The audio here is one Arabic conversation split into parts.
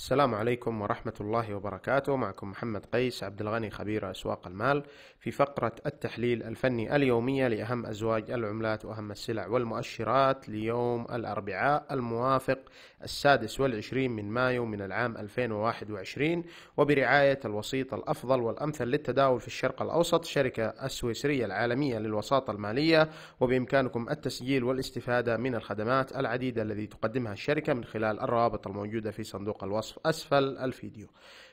السلام عليكم ورحمة الله وبركاته معكم محمد قيس عبد الغني خبير أسواق المال في فقرة التحليل الفني اليومية لأهم أزواج العملات وأهم السلع والمؤشرات ليوم الأربعاء الموافق السادس والعشرين من مايو من العام 2021 وبرعاية الوسيط الأفضل والأمثل للتداول في الشرق الأوسط الشركة السويسرية العالمية للوساطة المالية وبإمكانكم التسجيل والاستفادة من الخدمات العديدة التي تقدمها الشركة من خلال الروابط الموجودة في صندوق الوصف الوصف أسفل الفيديو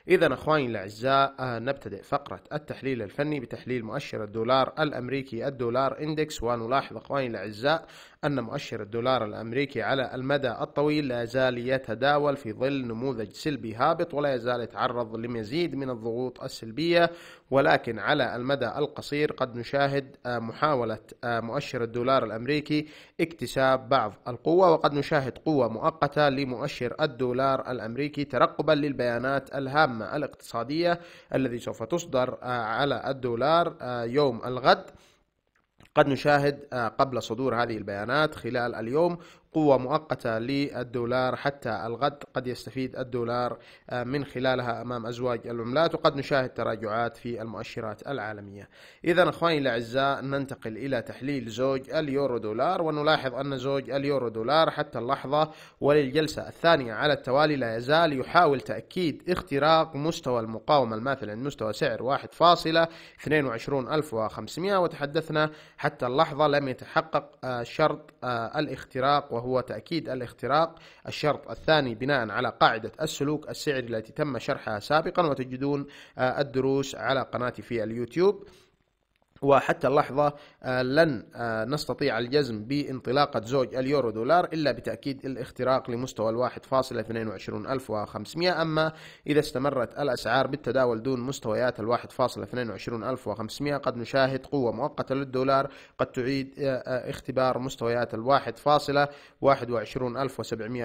إذا أخواني الأعزاء آه، نبتدئ فقرة التحليل الفني بتحليل مؤشر الدولار الأمريكي الدولار إندكس ونلاحظ أخواني الأعزاء أن مؤشر الدولار الأمريكي على المدى الطويل لا يزال يتداول في ظل نموذج سلبي هابط ولا يزال يتعرض لمزيد من الضغوط السلبية ولكن على المدى القصير قد نشاهد محاولة مؤشر الدولار الأمريكي اكتساب بعض القوة وقد نشاهد قوة مؤقتة لمؤشر الدولار الأمريكي ترقبا للبيانات الهامة الاقتصادية الذي سوف تصدر على الدولار يوم الغد قد نشاهد آه، قبل صدور هذه البيانات خلال اليوم قوة مؤقتة للدولار حتى الغد قد يستفيد الدولار آه، من خلالها أمام أزواج العملات وقد نشاهد تراجعات في المؤشرات العالمية إذا أخواني الأعزاء ننتقل إلى تحليل زوج اليورو دولار ونلاحظ أن زوج اليورو دولار حتى اللحظة وللجلسة الثانية على التوالي لا يزال يحاول تأكيد اختراق مستوى المقاومة الماثل عند مستوى سعر 1.22500 وتحدثنا حتى اللحظة لم يتحقق آه، شرط آه، الاختراق وهو تأكيد الاختراق الشرط الثاني بناء على قاعدة السلوك السعري التي تم شرحها سابقا وتجدون آه، الدروس على قناتي في اليوتيوب وحتى اللحظة آه، لن آه، نستطيع الجزم بانطلاقة زوج اليورو دولار إلا بتأكيد الاختراق لمستوى الواحد فاصلة أما إذا استمرت الأسعار بالتداول دون مستويات الواحد فاصلة قد نشاهد قوة مؤقتة للدولار قد تعيد آه، اختبار مستويات الواحد فاصلة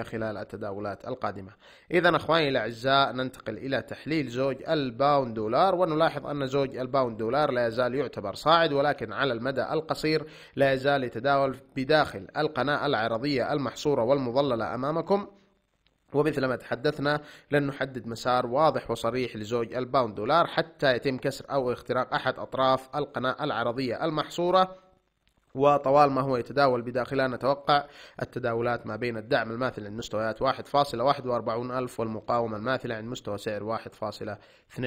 خلال التداولات القادمة إذا أخواني الأعزاء ننتقل إلى تحليل زوج الباوند دولار ونلاحظ أن زوج الباوند دولار لا يزال يعتبر المتصاعد ولكن على المدى القصير لا يزال يتداول بداخل القناة العرضية المحصورة والمظللة أمامكم ومثل ما تحدثنا لن نحدد مسار واضح وصريح لزوج الباوند دولار حتى يتم كسر أو اختراق أحد أطراف القناة العرضية المحصورة وطوال ما هو يتداول بداخلها نتوقع التداولات ما بين الدعم الماثل عند مستويات 1.41 ألف والمقاومة الماثلة عند مستوى سعر 1.42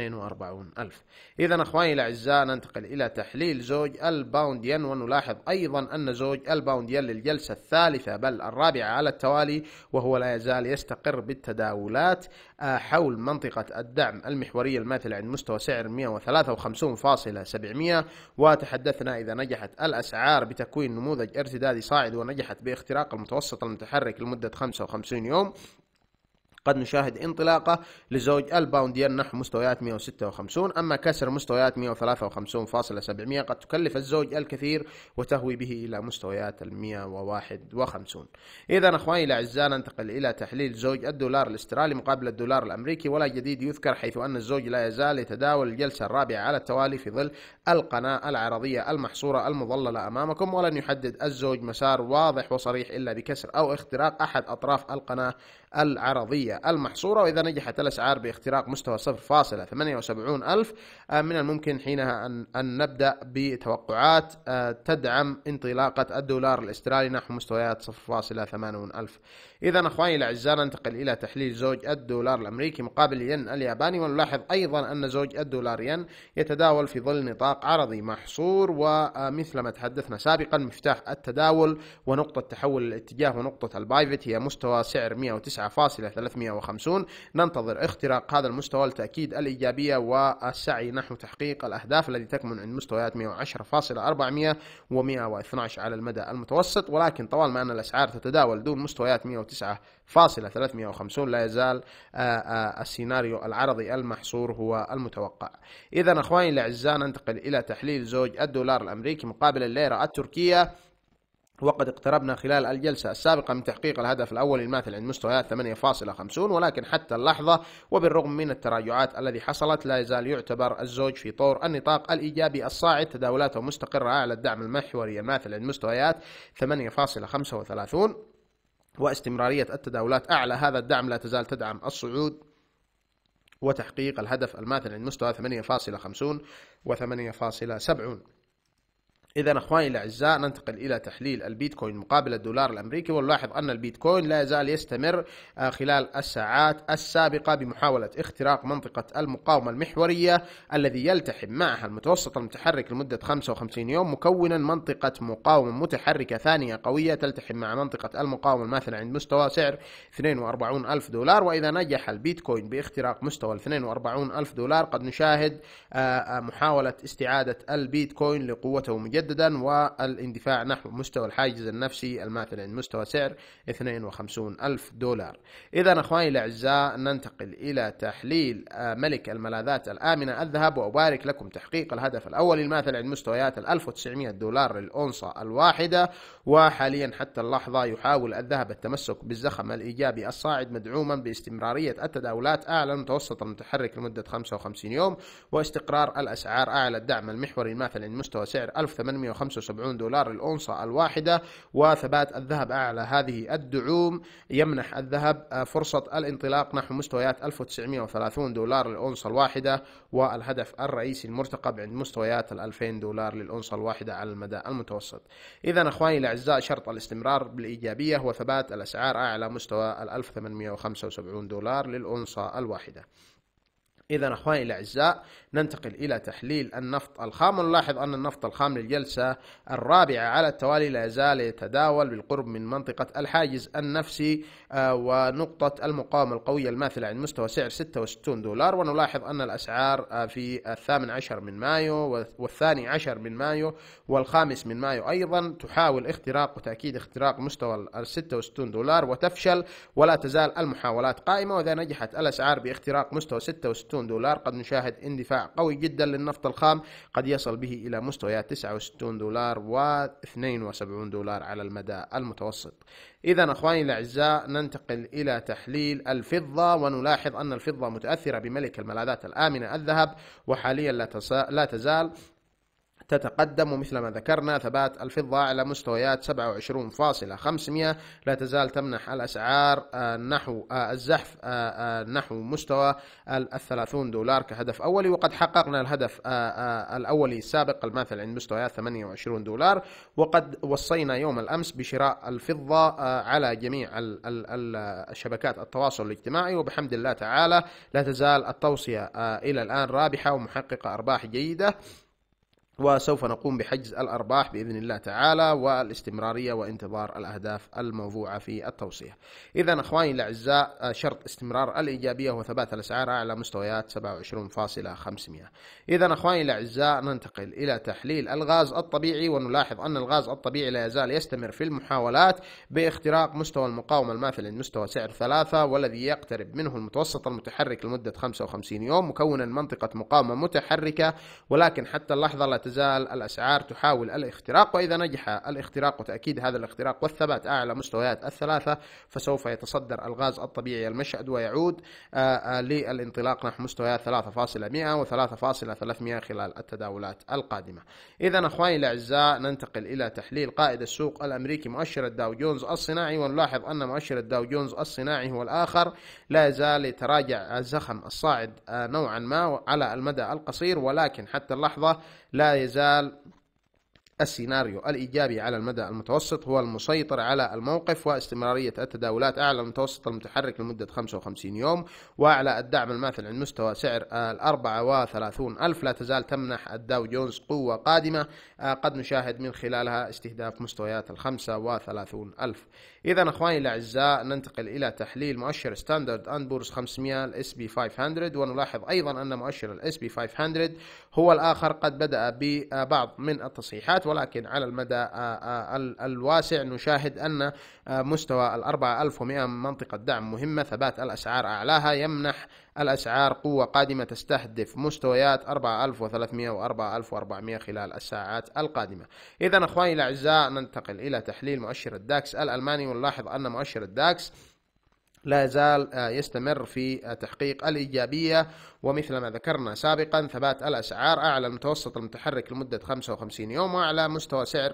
ألف إذا أخواني الأعزاء ننتقل إلى تحليل زوج الباوند ين ونلاحظ أيضا أن زوج الباوند ين للجلسة الثالثة بل الرابعة على التوالي وهو لا يزال يستقر بالتداولات آه، حول منطقة الدعم المحورية الماثلة عند مستوى سعر 153.700 وتحدثنا إذا نجحت الأسعار بتكوين نموذج ارتدادي صاعد ونجحت باختراق المتوسط المتحرك لمدة 55 يوم قد نشاهد انطلاقة لزوج الباوند ين نحو مستويات 156 أما كسر مستويات 153.700 قد تكلف الزوج الكثير وتهوي به إلى مستويات ال 151 إذا أخواني الأعزاء ننتقل إلى تحليل زوج الدولار الاسترالي مقابل الدولار الأمريكي ولا جديد يذكر حيث أن الزوج لا يزال يتداول الجلسة الرابعة على التوالي في ظل القناة العرضية المحصورة المظللة أمامكم ولن يحدد الزوج مسار واضح وصريح إلا بكسر أو اختراق أحد أطراف القناة العرضية المحصورة وإذا نجحت الأسعار باختراق مستوى 0.78 ألف آه، من الممكن حينها أن نبدأ بتوقعات آه، تدعم انطلاقة الدولار الاسترالي نحو مستويات 0.80 ألف إذا أخواني الأعزاء ننتقل إلى تحليل زوج الدولار الأمريكي مقابل ين الياباني ونلاحظ أيضا أن زوج الدولار ين يتداول في ظل نطاق عرضي محصور ومثل آه، ما تحدثنا سابقا مفتاح التداول ونقطة تحول الاتجاه ونقطة البايفت هي مستوى سعر 109 9.350 ننتظر اختراق هذا المستوى لتأكيد الإيجابية والسعي نحو تحقيق الأهداف التي تكمن عند مستويات 110.400 و112 على المدى المتوسط ولكن طوال ما أن الأسعار تتداول دون مستويات 109.350 لا يزال آه، آه، السيناريو العرضي المحصور هو المتوقع إذا أخواني الأعزاء ننتقل إلى تحليل زوج الدولار الأمريكي مقابل الليرة التركية وقد اقتربنا خلال الجلسة السابقة من تحقيق الهدف الأول الماثل عند مستويات 8.50 ولكن حتى اللحظة وبالرغم من التراجعات الذي حصلت لا يزال يعتبر الزوج في طور النطاق الإيجابي الصاعد تداولاته مستقرة على الدعم المحوري الماثل عند مستويات 8.35 واستمرارية التداولات أعلى هذا الدعم لا تزال تدعم الصعود وتحقيق الهدف الماثل عند مستوى 8.50 و 8.70 إذا أخواني الأعزاء ننتقل إلى تحليل البيتكوين مقابل الدولار الأمريكي ونلاحظ أن البيتكوين لا يزال يستمر آه، خلال الساعات السابقة بمحاولة اختراق منطقة المقاومة المحورية الذي يلتحم معها المتوسط المتحرك لمدة 55 يوم مكونا منطقة مقاومة متحركة ثانية قوية تلتحم مع منطقة المقاومة الماثلة عند مستوى سعر 42 ألف دولار وإذا نجح البيتكوين باختراق مستوى 42 ألف دولار قد نشاهد آه، آه، محاولة استعادة البيتكوين لقوته مجددا مجددا والاندفاع نحو مستوى الحاجز النفسي الماثل عند مستوى سعر 52 ألف دولار إذا أخواني الأعزاء ننتقل إلى تحليل آه، ملك الملاذات الآمنة الذهب وأبارك لكم تحقيق الهدف الأول الماثل عند مستويات 1900 دولار للأونصة الواحدة وحاليا حتى اللحظة يحاول الذهب التمسك بالزخم الإيجابي الصاعد مدعوما باستمرارية التداولات أعلى المتوسط المتحرك لمدة 55 يوم واستقرار الأسعار أعلى الدعم المحوري الماثل عند مستوى سعر 1800 875 دولار الأونصة الواحدة وثبات الذهب أعلى هذه الدعوم يمنح الذهب فرصة الانطلاق نحو مستويات 1930 دولار للأونصة الواحدة والهدف الرئيسي المرتقب عند مستويات ال 2000 دولار للأونصة الواحدة على المدى المتوسط إذا أخواني الأعزاء شرط الاستمرار بالإيجابية هو ثبات الأسعار أعلى مستوى ال 1875 دولار للأونصة الواحدة إذا أخواني الأعزاء ننتقل إلى تحليل النفط الخام ونلاحظ أن النفط الخام للجلسة الرابعة على التوالي لا يزال يتداول بالقرب من منطقة الحاجز النفسي آه، ونقطة المقاومة القوية الماثلة عند مستوى سعر 66 دولار ونلاحظ أن الأسعار آه، في الثامن عشر من مايو والثاني عشر من مايو والخامس من مايو أيضا تحاول اختراق وتأكيد اختراق مستوى ال 66 دولار وتفشل ولا تزال المحاولات قائمة وإذا نجحت الأسعار باختراق مستوى 66 65 دولار قد نشاهد اندفاع قوي جدا للنفط الخام قد يصل به إلى مستويات 69 دولار و72 دولار على المدى المتوسط إذا أخواني الأعزاء ننتقل إلى تحليل الفضة ونلاحظ أن الفضة متأثرة بملك الملاذات الآمنة الذهب وحاليا لا تزال تتقدم ومثل ما ذكرنا ثبات الفضة على مستويات 27.500 لا تزال تمنح الأسعار آه، نحو آه، الزحف آه، نحو مستوى ال 30 دولار كهدف أولي وقد حققنا الهدف الأولي السابق الماثل عند مستويات 28 دولار وقد وصينا يوم الأمس بشراء الفضة على جميع الشبكات التواصل الاجتماعي وبحمد الله تعالى لا تزال التوصية إلى الآن رابحة ومحققة أرباح جيدة وسوف نقوم بحجز الأرباح بإذن الله تعالى والاستمرارية وانتظار الأهداف الموضوعة في التوصية إذا أخواني الأعزاء آه، شرط استمرار الإيجابية وثبات الأسعار على مستويات 27.500 إذا أخواني الأعزاء ننتقل إلى تحليل الغاز الطبيعي ونلاحظ أن الغاز الطبيعي لا يزال يستمر في المحاولات باختراق مستوى المقاومة الماثل مستوى سعر ثلاثة والذي يقترب منه المتوسط المتحرك لمدة 55 يوم مكونا منطقة مقاومة متحركة ولكن حتى اللحظة لا تزال الأسعار تحاول الاختراق وإذا نجح الاختراق وتأكيد هذا الاختراق والثبات أعلى مستويات الثلاثة فسوف يتصدر الغاز الطبيعي المشهد ويعود آه، آه، للانطلاق نحو مستويات 3.100 و3.300 خلال التداولات القادمة إذا أخواني الأعزاء ننتقل إلى تحليل قائد السوق الأمريكي مؤشر الداو جونز الصناعي ونلاحظ أن مؤشر الداو جونز الصناعي هو الآخر لا يزال يتراجع الزخم الصاعد آه، نوعا ما على المدى القصير ولكن حتى اللحظة لا يزال السيناريو الإيجابي على المدى المتوسط هو المسيطر على الموقف واستمرارية التداولات أعلى المتوسط المتحرك لمدة 55 يوم وأعلى الدعم الماثل عند مستوى سعر ال 34 ألف لا تزال تمنح الداو جونز قوة قادمة قد نشاهد من خلالها استهداف مستويات ال 35 ألف إذا أخواني الأعزاء ننتقل إلى تحليل مؤشر ستاندرد أند بورس 500 الاس بي 500 ونلاحظ أيضا أن مؤشر الاس بي 500 هو الآخر قد بدأ ببعض من التصحيحات ولكن على المدى آه، آه، الواسع نشاهد أن آه، مستوى ال 4100 منطقة دعم مهمة ثبات الأسعار أعلاها يمنح الأسعار قوة قادمة تستهدف مستويات 4300 و 4400 خلال الساعات القادمة إذا أخواني الأعزاء ننتقل إلى تحليل مؤشر الداكس الألماني ونلاحظ أن مؤشر الداكس لا يزال آه، يستمر في آه، تحقيق الإيجابية ومثل ما ذكرنا سابقا ثبات الأسعار أعلى المتوسط المتحرك لمدة 55 يوم وأعلى مستوى سعر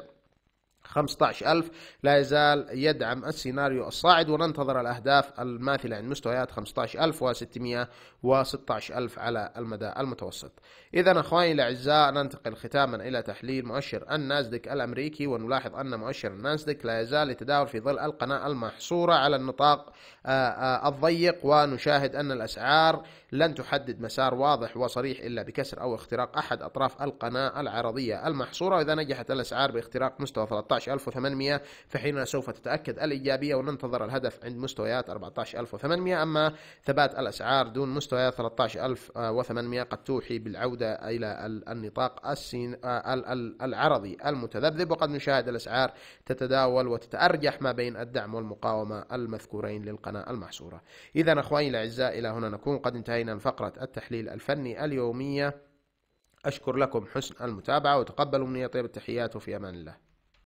15000 لا يزال يدعم السيناريو الصاعد وننتظر الأهداف الماثلة عند مستويات 15600 و16000 على المدى المتوسط إذا أخواني الأعزاء ننتقل ختاما إلى تحليل مؤشر النازدك الأمريكي ونلاحظ أن مؤشر النازدك لا يزال يتداول في ظل القناة المحصورة على النطاق آه، آه، الضيق ونشاهد أن الأسعار لن تحدد مسار واضح وصريح إلا بكسر أو اختراق أحد أطراف القناة العرضية المحصورة واذا نجحت الأسعار باختراق مستوى 13 14800 فحينها سوف تتأكد الإيجابية وننتظر الهدف عند مستويات 14800 أما ثبات الأسعار دون مستويات 13800 قد توحي بالعودة إلى النطاق السين آه، العرضي المتذبذب وقد نشاهد الأسعار تتداول وتتأرجح ما بين الدعم والمقاومة المذكورين للقناة المحصورة إذا أخواني الأعزاء إلى هنا نكون قد انتهينا من فقرة التحليل الفني اليومية أشكر لكم حسن المتابعة وتقبلوا مني طيب التحيات وفي أمان الله